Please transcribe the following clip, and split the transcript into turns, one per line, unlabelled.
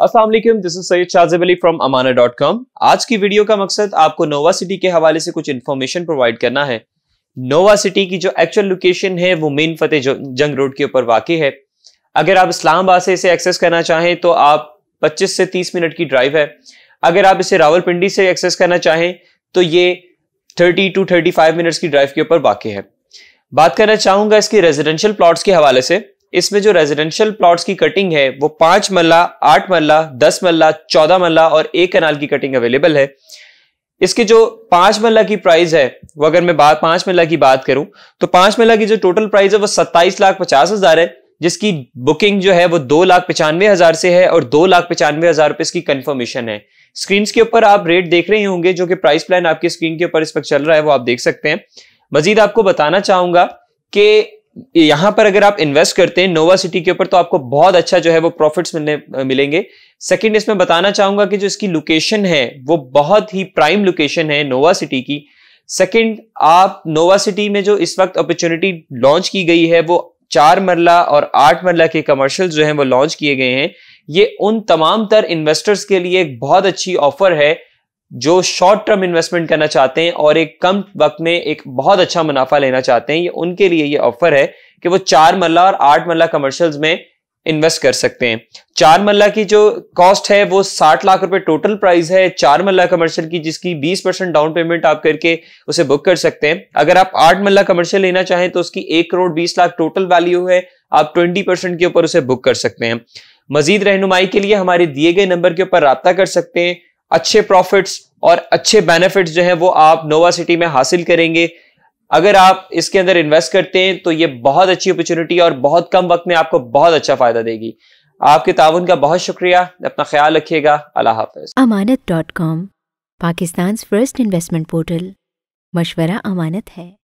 Aslam this is Syed Shahzeb Ali from Amana dot com आज की video का मकसद आपको नोवा सिटी के हवाले से कुछ इन्फॉर्मेशन प्रोवाइड करना है नोवा सिटी की जो एक्चुअल लोकेशन है वो मेन फतेह जंग रोड के ऊपर वाक़ है अगर आप इस्लामाबाद से इसे एक्सेस करना चाहें तो आप 25 से 30 मिनट की ड्राइव है अगर आप इसे रावलपिंडी से एक्सेस करना चाहें तो ये 30 टू 35 मिनट्स की ड्राइव के ऊपर वाक़ है बात करना चाहूँगा इसके रेजिडेंशियल प्लॉट्स के हवाले से इसमें जो रेजिडेंशियल प्लॉट्स की कटिंग है वो पांच मल्ला आठ मल्ला दस मल्ला चौदह मल्ला और एक कनाल की कटिंग अवेलेबल है इसके जो पांच मल्ला की प्राइस है वो अगर मैं बात पांच मल्ला की बात करूं तो पांच मल्ला की जो टोटल प्राइस है वो सत्ताईस लाख पचास हजार है जिसकी बुकिंग जो है वो दो लाख पचानवे हजार से है और दो लाख पचानवे हजार रुपए इसकी कंफर्मेशन है स्क्रीन के ऊपर आप रेट देख रहे होंगे जो कि प्राइस प्लान आपकी स्क्रीन के ऊपर इस पर चल रहा है वो आप देख सकते हैं मजीद आपको बताना चाहूंगा कि यहां पर अगर आप इन्वेस्ट करते हैं नोवा सिटी के ऊपर तो आपको बहुत अच्छा जो है वो प्रॉफिट्स मिलने मिलेंगे सेकंड इसमें बताना चाहूंगा कि जो इसकी लोकेशन है वो बहुत ही प्राइम लोकेशन है नोवा सिटी की सेकंड आप नोवा सिटी में जो इस वक्त अपॉर्चुनिटी लॉन्च की गई है वो चार मरला और आठ मरला के कमर्शियल जो है वो लॉन्च किए गए हैं ये उन तमाम तर इन्वेस्टर्स के लिए एक बहुत अच्छी ऑफर है जो शॉर्ट टर्म इन्वेस्टमेंट करना चाहते हैं और एक कम वक्त में एक बहुत अच्छा मुनाफा लेना चाहते हैं ये उनके लिए ये ऑफर है कि वो चार मल्ला और आठ मल्ला कमर्शियल्स में इन्वेस्ट कर सकते हैं चार मल्ला की जो कॉस्ट है वो साठ लाख रुपए टोटल प्राइस है चार मल्ला कमर्शियल की जिसकी बीस परसेंट डाउन पेमेंट आप करके उसे बुक कर सकते हैं अगर आप आठ मल्ला कमर्शियल लेना चाहें तो उसकी एक करोड़ बीस लाख टोटल वैल्यू है आप ट्वेंटी परसेंट के ऊपर उसे बुक कर सकते हैं मजीद रहनुमाई के लिए हमारे दिए गए नंबर के ऊपर रबता कर सकते हैं अच्छे प्रॉफिट्स और अच्छे बेनिफिट्स जो हैं वो आप नोवा सिटी में हासिल करेंगे अगर आप इसके अंदर इन्वेस्ट करते हैं तो ये बहुत अच्छी अपॉर्चुनिटी और बहुत कम वक्त में आपको बहुत अच्छा फायदा देगी आपके ताउन का बहुत शुक्रिया अपना ख्याल रखिएगा अल्लाह हाफिज Amanat dot com Pakistan first investment portal मशवरा अमानत है